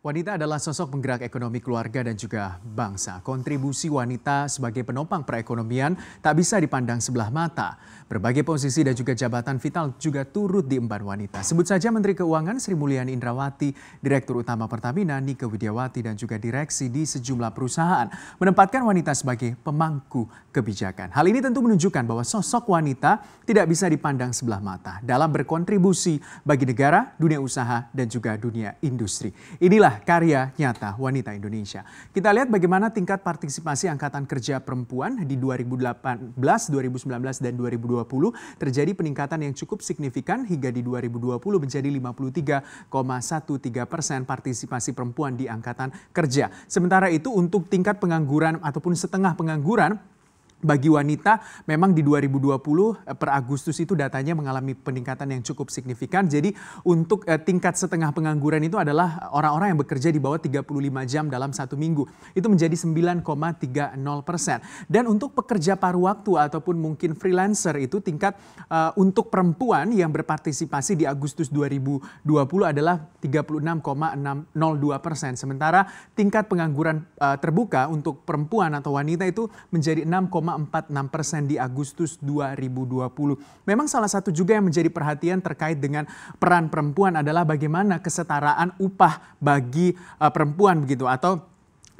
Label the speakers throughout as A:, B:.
A: Wanita adalah sosok penggerak ekonomi keluarga dan juga bangsa. Kontribusi wanita sebagai penopang perekonomian tak bisa dipandang sebelah mata. Berbagai posisi dan juga jabatan vital juga turut diemban wanita. Sebut saja Menteri Keuangan Sri Mulyani Indrawati, Direktur Utama Pertamina Nike Widiawati dan juga direksi di sejumlah perusahaan menempatkan wanita sebagai pemangku kebijakan. Hal ini tentu menunjukkan bahwa sosok wanita tidak bisa dipandang sebelah mata dalam berkontribusi bagi negara, dunia usaha dan juga dunia industri. Inilah Inilah karya nyata wanita Indonesia. Kita lihat bagaimana tingkat partisipasi Angkatan Kerja Perempuan di 2018, 2019, dan 2020 terjadi peningkatan yang cukup signifikan hingga di 2020 menjadi 53,13 persen partisipasi perempuan di Angkatan Kerja. Sementara itu untuk tingkat pengangguran ataupun setengah pengangguran bagi wanita memang di 2020 eh, per Agustus itu datanya mengalami peningkatan yang cukup signifikan. Jadi untuk eh, tingkat setengah pengangguran itu adalah orang-orang yang bekerja di bawah 35 jam dalam satu minggu. Itu menjadi 9,30 persen. Dan untuk pekerja paruh waktu ataupun mungkin freelancer itu tingkat eh, untuk perempuan yang berpartisipasi di Agustus 2020 adalah 36,602 persen. Sementara tingkat pengangguran eh, terbuka untuk perempuan atau wanita itu menjadi 6, persen di Agustus 2020. Memang salah satu juga yang menjadi perhatian terkait dengan peran perempuan adalah bagaimana kesetaraan upah bagi uh, perempuan begitu atau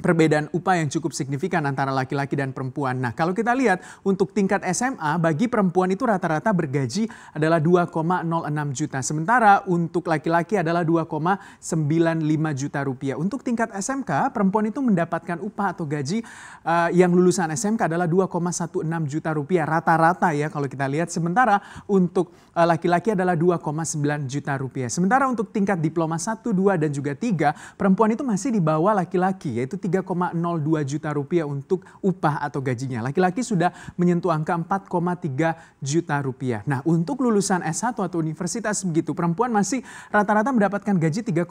A: perbedaan upah yang cukup signifikan antara laki-laki dan perempuan. Nah, kalau kita lihat untuk tingkat SMA bagi perempuan itu rata-rata bergaji adalah 2,06 juta, sementara untuk laki-laki adalah 2,95 juta rupiah. Untuk tingkat SMK, perempuan itu mendapatkan upah atau gaji uh, yang lulusan SMK adalah 2,16 juta rupiah rata-rata ya kalau kita lihat. Sementara untuk eh, laki-laki uh, adalah 2,9 juta rupiah. Sementara untuk tingkat diploma 1, 2 dan juga 3, perempuan itu masih di bawah laki-laki yaitu 3 3,02 juta rupiah untuk upah atau gajinya. Laki-laki sudah menyentuh angka 4,3 juta rupiah. Nah untuk lulusan S1 atau universitas begitu, perempuan masih rata-rata mendapatkan gaji 3,46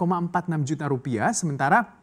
A: juta rupiah, sementara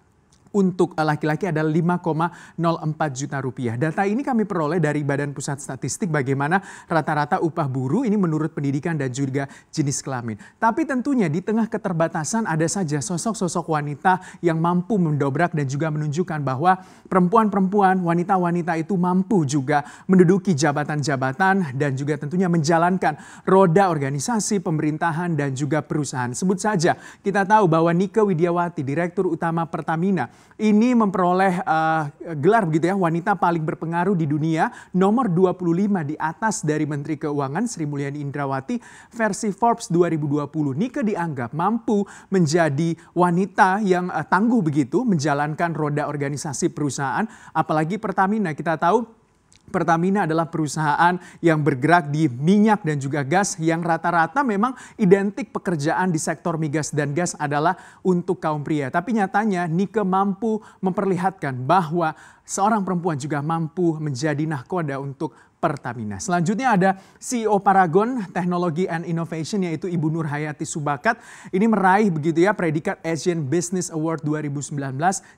A: untuk eh, laki-laki adalah 5,04 juta rupiah. Data ini kami peroleh dari Badan Pusat Statistik bagaimana rata-rata upah buruh ini menurut pendidikan dan juga jenis kelamin. Tapi tentunya di tengah keterbatasan ada saja sosok-sosok wanita yang mampu mendobrak dan juga menunjukkan bahwa perempuan-perempuan, wanita-wanita itu mampu juga menduduki jabatan-jabatan dan juga tentunya menjalankan roda organisasi, pemerintahan dan juga perusahaan. Sebut saja kita tahu bahwa Nike Widiawati, Direktur Utama Pertamina, ini memperoleh uh, gelar begitu ya wanita paling berpengaruh di dunia nomor 25 di atas dari Menteri Keuangan Sri Mulyani Indrawati versi Forbes 2020. Nike dianggap mampu menjadi wanita yang uh, tangguh begitu menjalankan roda organisasi perusahaan apalagi Pertamina kita tahu Pertamina adalah perusahaan yang bergerak di minyak dan juga gas yang rata-rata memang identik pekerjaan di sektor migas dan gas adalah untuk kaum pria. Tapi nyatanya Nike mampu memperlihatkan bahwa seorang perempuan juga mampu menjadi nahkoda untuk Pertamina. Selanjutnya ada CEO Paragon Technology and Innovation yaitu Ibu Nur Hayati Subakat. Ini meraih begitu ya predikat Asian Business Award 2019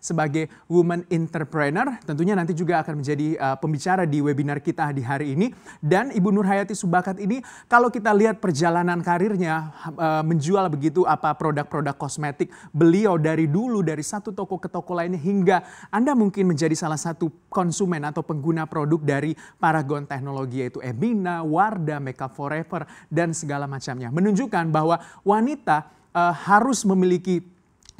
A: sebagai Woman Entrepreneur. Tentunya nanti juga akan menjadi uh, pembicara di webinar kita di hari ini. Dan Ibu Nur Hayati Subakat ini kalau kita lihat perjalanan karirnya uh, menjual begitu apa produk-produk kosmetik beliau dari dulu dari satu toko ke toko lainnya hingga Anda mungkin menjadi salah satu konsumen atau pengguna produk dari Paragon Teknologi yaitu Emina, Warda, Makeup Forever, dan segala macamnya. Menunjukkan bahwa wanita uh, harus memiliki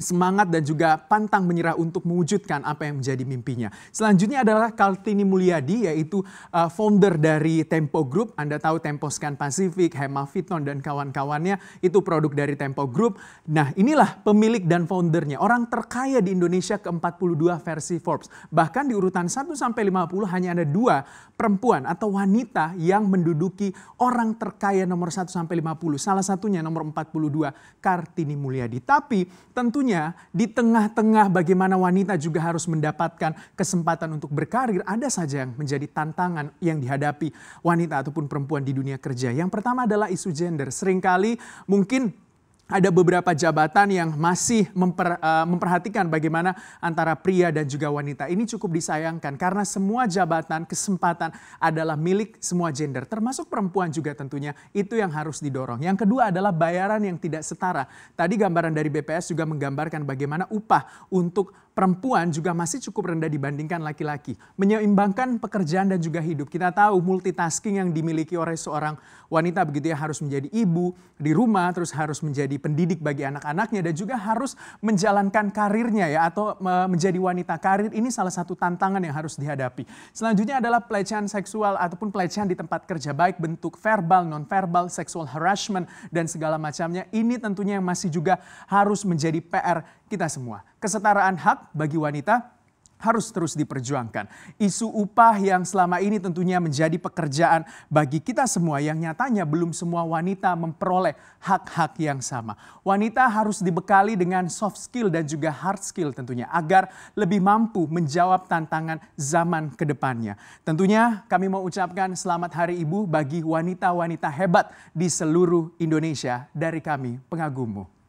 A: semangat dan juga pantang menyerah untuk mewujudkan apa yang menjadi mimpinya. Selanjutnya adalah Kartini Mulyadi yaitu uh, founder dari Tempo Group. Anda tahu Tempo Scan Pacific, Hema Fiton dan kawan-kawannya itu produk dari Tempo Group. Nah inilah pemilik dan foundernya, orang terkaya di Indonesia ke-42 versi Forbes. Bahkan di urutan 1 50 hanya ada dua perempuan atau wanita yang menduduki orang terkaya nomor 1 50. Salah satunya nomor 42 Kartini Mulyadi. Tapi tentunya Artinya, di tengah-tengah bagaimana wanita juga harus mendapatkan kesempatan untuk berkarir, ada saja yang menjadi tantangan yang dihadapi wanita ataupun perempuan di dunia kerja. Yang pertama adalah isu gender. Seringkali mungkin ada beberapa jabatan yang masih memper, uh, memperhatikan bagaimana antara pria dan juga wanita. Ini cukup disayangkan karena semua jabatan, kesempatan adalah milik semua gender, termasuk perempuan juga tentunya. Itu yang harus didorong. Yang kedua adalah bayaran yang tidak setara. Tadi gambaran dari BPS juga menggambarkan bagaimana upah untuk perempuan juga masih cukup rendah dibandingkan laki-laki. Menyeimbangkan pekerjaan dan juga hidup. Kita tahu multitasking yang dimiliki oleh seorang wanita begitu ya harus menjadi ibu di rumah, terus harus menjadi pendidik bagi anak-anaknya dan juga harus menjalankan karirnya ya atau menjadi wanita karir ini salah satu tantangan yang harus dihadapi. Selanjutnya adalah pelecehan seksual ataupun pelecehan di tempat kerja baik bentuk verbal, non-verbal, sexual harassment dan segala macamnya. Ini tentunya yang masih juga harus menjadi PR kita semua. Kesetaraan hak bagi wanita harus terus diperjuangkan. Isu upah yang selama ini tentunya menjadi pekerjaan bagi kita semua yang nyatanya belum semua wanita memperoleh hak-hak yang sama. Wanita harus dibekali dengan soft skill dan juga hard skill tentunya agar lebih mampu menjawab tantangan zaman ke depannya. Tentunya kami mau ucapkan selamat hari ibu bagi wanita-wanita hebat di seluruh Indonesia dari kami pengagummu.